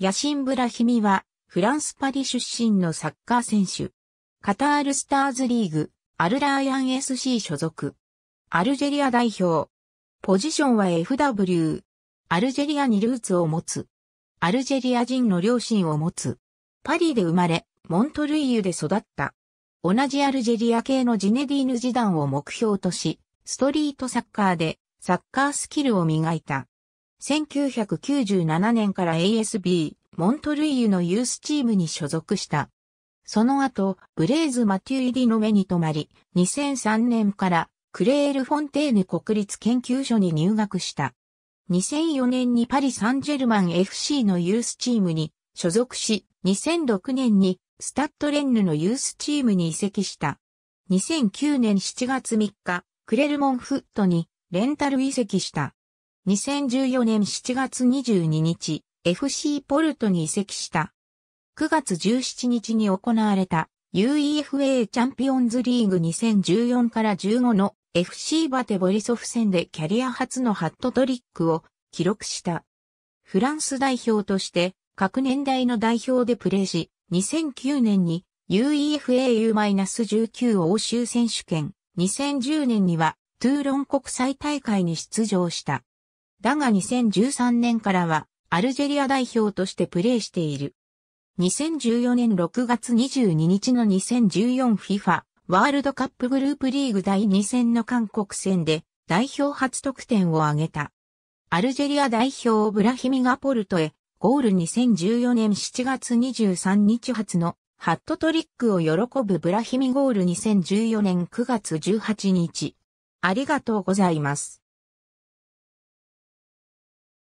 ヤシン・ブラヒミは、フランス・パリ出身のサッカー選手。カタールスターズリーグ、アルラーヤン SC 所属。アルジェリア代表。ポジションは FW。アルジェリアにルーツを持つ。アルジェリア人の両親を持つ。パリで生まれ、モントルイユで育った。同じアルジェリア系のジネディーヌ・ジダンを目標とし、ストリートサッカーでサッカースキルを磨いた。1997年から ASB、モントルイユのユースチームに所属した。その後、ブレーズ・マテュイリの目に留まり、2003年からクレール・フォンテーヌ国立研究所に入学した。2004年にパリ・サンジェルマン FC のユースチームに所属し、2006年にスタッドレンヌのユースチームに移籍した。2009年7月3日、クレルモンフットにレンタル移籍した。2014年7月22日、FC ポルトに移籍した。9月17日に行われた UEFA チャンピオンズリーグ2014から15の FC バテボリソフ戦でキャリア初のハットトリックを記録した。フランス代表として各年代の代表でプレーし、2009年に UEFAU-19 欧州選手権、2010年にはトゥーロン国際大会に出場した。だが2013年からはアルジェリア代表としてプレーしている。2014年6月22日の 2014FIFA ワールドカップグループリーグ第2戦の韓国戦で代表初得点を挙げた。アルジェリア代表ブラヒミガポルトへゴール2014年7月23日発のハットトリックを喜ぶブラヒミゴール2014年9月18日。ありがとうございます。